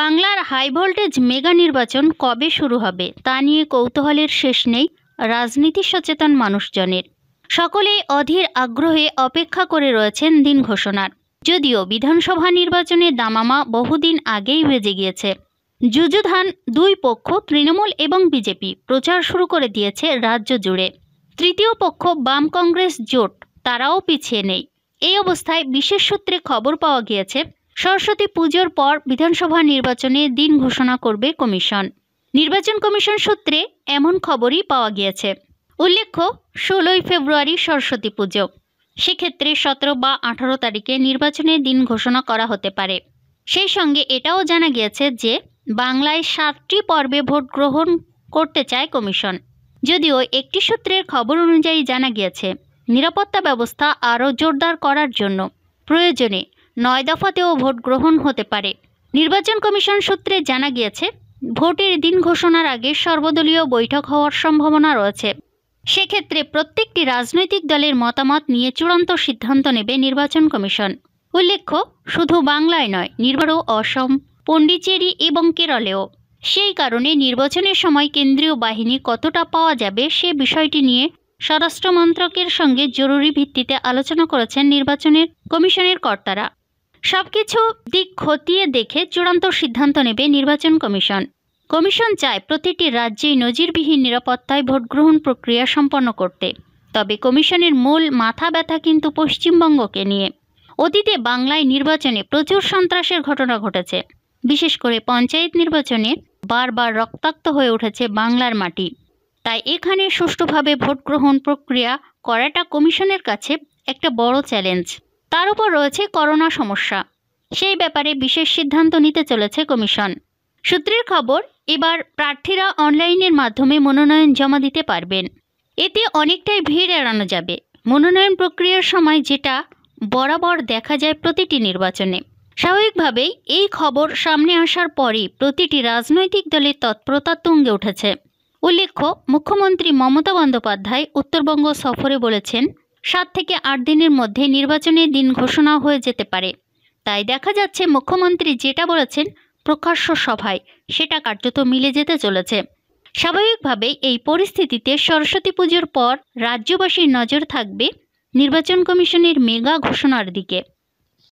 বাংলার high voltage mega নির্বাচন কবে শুরু হবে তা নিয়ে কৌতূহলের শেষ নেই রাজনীতি সচেতন মানুষজনের সকলেই অধীর আগ্রহে অপেক্ষা করে রয়েছেন দিন ঘোষণার যদিও বিধানসভা নির্বাচনে দামামা বহুদিন আগেই বেজে গিয়েছে যুযুধান দুই পক্ষ তৃণমূল এবং বিজেপি প্রচার শুরু করে দিয়েছে রাজ্য জুড়ে তৃতীয় পক্ষ বাম কংগ্রেস জোট তারাও পিছিয়ে নেই এই অবস্থায় বিশেষ সূত্রে খবর পাওয়া গিয়েছে সরস্বতী পুজোর পর বিধানসভা নির্বাচনে দিন ঘোষণা করবে কমিশন নির্বাচন কমিশন সূত্রে এমন খবরই পাওয়া গিয়েছে উল্লেখ্য ষোলোই ফেব্রুয়ারি সরস্বতী পুজো সেক্ষেত্রে সতেরো বা আঠারো তারিখে নির্বাচনের দিন ঘোষণা করা হতে পারে সেই সঙ্গে এটাও জানা গিয়েছে যে বাংলায় সাতটি পর্বে ভোট গ্রহণ করতে চায় কমিশন যদিও একটি সূত্রের খবর অনুযায়ী জানা গিয়েছে নিরাপত্তা ব্যবস্থা আরও জোরদার করার জন্য প্রয়োজনে নয় দফাতেও ভোট গ্রহণ হতে পারে নির্বাচন কমিশন সূত্রে জানা গিয়েছে ভোটের দিন ঘোষণার আগে সর্বদলীয় বৈঠক হওয়ার সম্ভাবনা রয়েছে সেক্ষেত্রে প্রত্যেকটি রাজনৈতিক দলের মতামত নিয়ে চূড়ান্ত সিদ্ধান্ত নেবে নির্বাচন কমিশন উল্লেখ্য শুধু বাংলায় নয় নির্ভরও অসম পণ্ডিচেরি এবং কেরলেও সেই কারণে নির্বাচনের সময় কেন্দ্রীয় বাহিনী কতটা পাওয়া যাবে সে বিষয়টি নিয়ে স্বরাষ্ট্র মন্ত্রকের সঙ্গে জরুরি ভিত্তিতে আলোচনা করেছেন নির্বাচনের কমিশনের কর্তারা সবকিছু দিক খতিয়ে দেখে চূড়ান্ত সিদ্ধান্ত নেবে নির্বাচন কমিশন কমিশন চায় প্রতিটি রাজ্যেই নজিরবিহীন নিরাপত্তায় ভোট গ্রহণ প্রক্রিয়া সম্পন্ন করতে তবে কমিশনের মূল মাথা ব্যথা কিন্তু পশ্চিমবঙ্গকে নিয়ে অতীতে বাংলায় নির্বাচনে প্রচুর সন্ত্রাসের ঘটনা ঘটেছে বিশেষ করে পঞ্চায়েত নির্বাচনে বারবার রক্তাক্ত হয়ে উঠেছে বাংলার মাটি তাই এখানে সুষ্ঠুভাবে ভোট গ্রহণ প্রক্রিয়া করাটা কমিশনের কাছে একটা বড় চ্যালেঞ্জ তার উপর রয়েছে করোনা সমস্যা সেই ব্যাপারে বিশেষ সিদ্ধান্ত নিতে চলেছে কমিশন সূত্রের খবর এবার প্রার্থীরা অনলাইনের মাধ্যমে মনোনয়ন জমা দিতে পারবেন এতে অনেকটাই ভিড় এড়ানো যাবে মনোনয়ন প্রক্রিয়ার সময় যেটা বরাবর দেখা যায় প্রতিটি নির্বাচনে স্বাভাবিকভাবেই এই খবর সামনে আসার পরই প্রতিটি রাজনৈতিক দলের তৎপরতা তুঙ্গে উঠেছে উল্লেখ্য মুখ্যমন্ত্রী মমতা বন্দ্যোপাধ্যায় উত্তরবঙ্গ সফরে বলেছেন সাত থেকে আট দিনের মধ্যে নির্বাচনের দিন ঘোষণা হয়ে যেতে পারে তাই দেখা যাচ্ছে মুখ্যমন্ত্রী যেটা বলেছেন প্রকাশ্য সভায় সেটা কার্যত মিলে যেতে চলেছে স্বাভাবিকভাবে এই পরিস্থিতিতে সরস্বতী পুজোর পর রাজ্যবাসীর নজর থাকবে নির্বাচন কমিশনের মেগা ঘোষণার দিকে